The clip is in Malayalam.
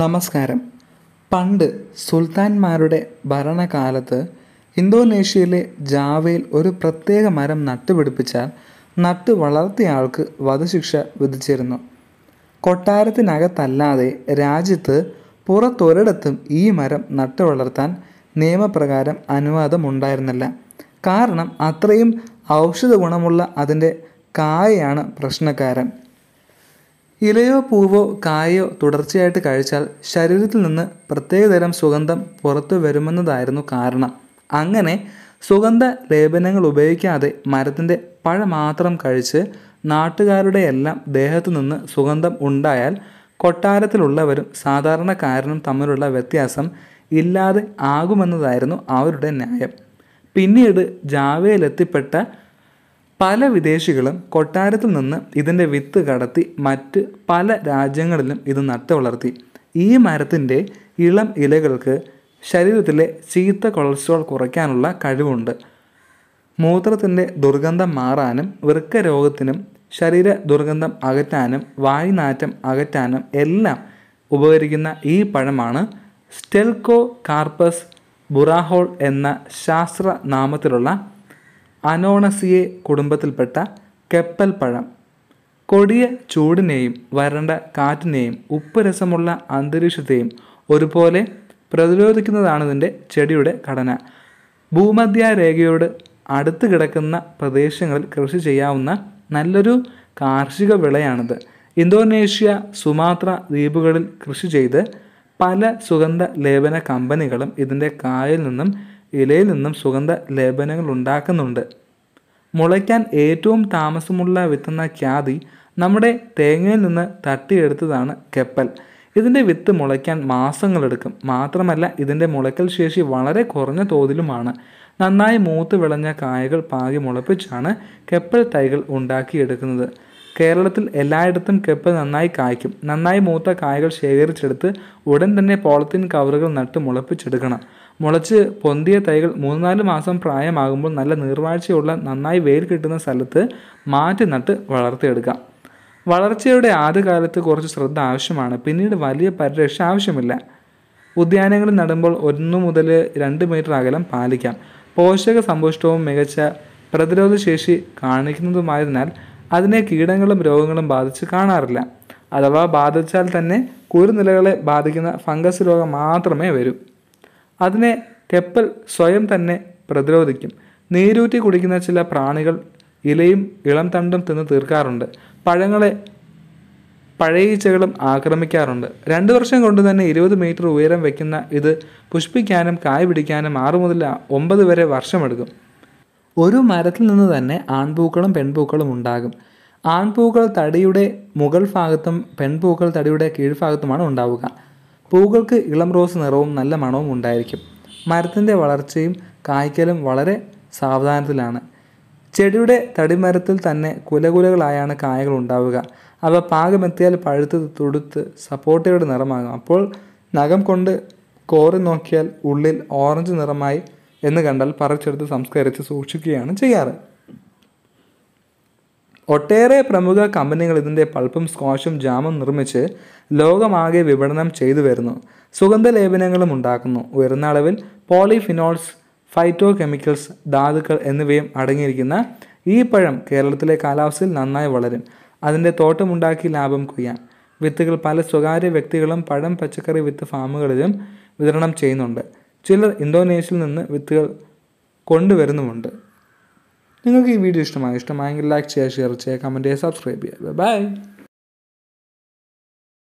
നമസ്കാരം പണ്ട് സുൽത്താൻമാരുടെ ഭരണകാലത്ത് ഇന്തോനേഷ്യയിലെ ജാവയിൽ ഒരു പ്രത്യേക മരം നട്ടുപിടിപ്പിച്ചാൽ നട്ടു വളർത്തിയ ആൾക്ക് വധശിക്ഷ വിധിച്ചിരുന്നു കൊട്ടാരത്തിനകത്തല്ലാതെ രാജ്യത്ത് പുറത്തൊരിടത്തും ഈ മരം നട്ടു വളർത്താൻ നിയമപ്രകാരം അനുവാദമുണ്ടായിരുന്നില്ല കാരണം അത്രയും ഔഷധ ഗുണമുള്ള അതിൻ്റെ കായയാണ് പ്രശ്നക്കാരൻ ഇലയോ പൂവോ കായോ തുടർച്ചയായിട്ട് കഴിച്ചാൽ ശരീരത്തിൽ നിന്ന് പ്രത്യേകതരം സുഗന്ധം പുറത്തു വരുമെന്നതായിരുന്നു കാരണം അങ്ങനെ സുഗന്ധ ലേപനങ്ങൾ ഉപയോഗിക്കാതെ മരത്തിൻ്റെ പഴ മാത്രം കഴിച്ച് നാട്ടുകാരുടെ എല്ലാം ദേഹത്തു നിന്ന് സുഗന്ധം ഉണ്ടായാൽ കൊട്ടാരത്തിലുള്ളവരും സാധാരണക്കാരനും തമ്മിലുള്ള വ്യത്യാസം ഇല്ലാതെ ആകുമെന്നതായിരുന്നു അവരുടെ ന്യായം പിന്നീട് ജാവയിലെത്തിപ്പെട്ട പല വിദേശികളും കൊട്ടാരത്തിൽ നിന്ന് ഇതിൻ്റെ വിത്ത് കടത്തി മറ്റ് പല രാജ്യങ്ങളിലും ഇത് നട്ടു വളർത്തി ഈ മരത്തിൻ്റെ ഇളം ഇലകൾക്ക് ശരീരത്തിലെ ചീത്ത കൊളസ്ട്രോൾ കുറയ്ക്കാനുള്ള കഴിവുണ്ട് മൂത്രത്തിൻ്റെ ദുർഗന്ധം മാറാനും വൃക്ക രോഗത്തിനും ശരീര ദുർഗന്ധം അകറ്റാനും വായുനാറ്റം അകറ്റാനും എല്ലാം ഉപകരിക്കുന്ന ഈ പഴമാണ് സ്റ്റെൽക്കോ കാർപ്പസ് ബുറാഹോൾ എന്ന ശാസ്ത്രനാമത്തിലുള്ള അനോണസിയെ കുടുംബത്തിൽപ്പെട്ട കെപ്പൽ പഴം കൊടിയ ചൂടിനെയും വരണ്ട കാറ്റിനെയും ഉപ്പ് രസമുള്ള അന്തരീക്ഷത്തെയും ഒരുപോലെ പ്രതിരോധിക്കുന്നതാണ് ഇതിൻ്റെ ചെടിയുടെ ഘടന ഭൂമധ്യരേഖയോട് അടുത്ത് കിടക്കുന്ന പ്രദേശങ്ങളിൽ കൃഷി ചെയ്യാവുന്ന നല്ലൊരു കാർഷിക വിളയാണിത് ഇന്തോനേഷ്യ സുമാത്ര ദ്വീപുകളിൽ കൃഷി ചെയ്ത് പല സുഗന്ധ ലേപന കമ്പനികളും ഇതിൻ്റെ കായിൽ നിന്നും ഇലയിൽ നിന്നും സുഗന്ധ ലേപനങ്ങൾ ഉണ്ടാക്കുന്നുണ്ട് മുളയ്ക്കാൻ ഏറ്റവും താമസമുള്ള വിത്തുന്ന ഖ്യാതി നമ്മുടെ തേങ്ങയിൽ നിന്ന് തട്ടിയെടുത്തതാണ് കെപ്പൽ ഇതിൻ്റെ വിത്ത് മുളയ്ക്കാൻ മാസങ്ങളെടുക്കും മാത്രമല്ല ഇതിൻ്റെ മുളയ്ക്കൽ ശേഷി വളരെ കുറഞ്ഞ തോതിലുമാണ് നന്നായി മൂത്ത് വിളഞ്ഞ കായകൾ പാകി മുളപ്പിച്ചാണ് കെപ്പൽ തൈകൾ ഉണ്ടാക്കിയെടുക്കുന്നത് കേരളത്തിൽ എല്ലായിടത്തും കെപ്പൽ നന്നായി കായ്ക്കും നന്നായി മൂത്ത കായകൾ ശേഖരിച്ചെടുത്ത് ഉടൻ തന്നെ പോളത്തിൻ കവറുകൾ നട്ട് മുളപ്പിച്ചെടുക്കണം മുളച്ച് പൊന്തിയ തൈകൾ നാല് മാസം പ്രായമാകുമ്പോൾ നല്ല നീർവാഴ്ചയുള്ള നന്നായി വെയിൽ കിട്ടുന്ന സ്ഥലത്ത് മാറ്റി നട്ട് വളർത്തിയെടുക്കാം വളർച്ചയുടെ ആദ്യകാലത്ത് കുറച്ച് ശ്രദ്ധ ആവശ്യമാണ് പിന്നീട് വലിയ പരിരക്ഷ ആവശ്യമില്ല ഉദ്യാനങ്ങളിൽ നടുമ്പോൾ ഒന്ന് മുതൽ രണ്ട് മീറ്റർ അകലം പാലിക്കാം പോഷക സമ്പുഷ്ടവും മികച്ച പ്രതിരോധ ശേഷി കാണിക്കുന്നതുമായതിനാൽ അതിനെ കീടങ്ങളും രോഗങ്ങളും ബാധിച്ച് കാണാറില്ല അഥവാ ബാധിച്ചാൽ തന്നെ കുരുനിലകളെ ബാധിക്കുന്ന ഫംഗസ് രോഗം മാത്രമേ വരൂ അതിനെ കെപ്പൽ സ്വയം തന്നെ പ്രതിരോധിക്കും നീരൂറ്റി കുടിക്കുന്ന ചില പ്രാണികൾ ഇലയും ഇളം തണ്ടും തിന്ന് തീർക്കാറുണ്ട് പഴങ്ങളെ പഴയീച്ചകളും ആക്രമിക്കാറുണ്ട് രണ്ടു വർഷം കൊണ്ട് തന്നെ ഇരുപത് മീറ്റർ ഉയരം വയ്ക്കുന്ന ഇത് പുഷ്പിക്കാനും കായ് പിടിക്കാനും ആറു മുതൽ ഒമ്പത് വരെ വർഷമെടുക്കും ഒരു മരത്തിൽ നിന്ന് തന്നെ ആൺപൂക്കളും പെൺപൂക്കളും ഉണ്ടാകും ആൺപൂക്കൾ തടിയുടെ മുകൾ ഭാഗത്തും പെൺപൂക്കൾ തടിയുടെ കീഴ്ഭാഗത്തുമാണ് ഉണ്ടാവുക പൂക്കൾക്ക് ഇളം റോസ് നിറവും നല്ല മണവും ഉണ്ടായിരിക്കും മരത്തിൻ്റെ വളർച്ചയും കായ്ക്കലും വളരെ സാവധാനത്തിലാണ് ചെടിയുടെ തടിമരത്തിൽ തന്നെ കുലകുലകളായാണ് കായകൾ ഉണ്ടാവുക അവ പാകമെത്തിയാൽ പഴുത്ത് തൊടുത്ത് സപ്പോട്ടയുടെ നിറമാകും അപ്പോൾ നഖം കൊണ്ട് കോറി നോക്കിയാൽ ഉള്ളിൽ ഓറഞ്ച് നിറമായി എന്ന് കണ്ടാൽ പറിച്ചെടുത്ത് സംസ്കരിച്ച് സൂക്ഷിക്കുകയാണ് ചെയ്യാറ് ഒട്ടേറെ പ്രമുഖ കമ്പനികൾ ഇതിൻ്റെ പൾപ്പും സ്കോഷും ജാമും നിർമ്മിച്ച് ലോകമാകെ വിപണനം ചെയ്തു വരുന്നു സുഗന്ധ ലേപനങ്ങളും ഉണ്ടാക്കുന്നു ഉയർന്ന അളവിൽ പോളിഫിനോൾസ് ഫൈറ്റോ കെമിക്കൽസ് ധാതുക്കൾ എന്നിവയും അടങ്ങിയിരിക്കുന്ന ഈ പഴം കേരളത്തിലെ കാലാവസ്ഥയിൽ നന്നായി വളരും അതിൻ്റെ തോട്ടമുണ്ടാക്കി ലാഭം കൊയ്യാം വിത്തുകൾ പല സ്വകാര്യ വ്യക്തികളും പഴം പച്ചക്കറി വിത്ത് ഫാമുകളിലും വിതരണം ചെയ്യുന്നുണ്ട് ചിലർ ഇന്തോനേഷ്യയിൽ നിന്ന് വിത്തുകൾ കൊണ്ടുവരുന്നുമുണ്ട് നിങ്ങൾക്ക് ഈ വീഡിയോ ഇഷ്ടമായി ഇഷ്ടമായെങ്കിൽ ലൈക്ക് ചെയ്യുക ഷെയർ ചെയ്യുക കമൻറ്റ് ചെയ്യുക സബ്സ്ക്രൈബ് ചെയ്യുക ബൈ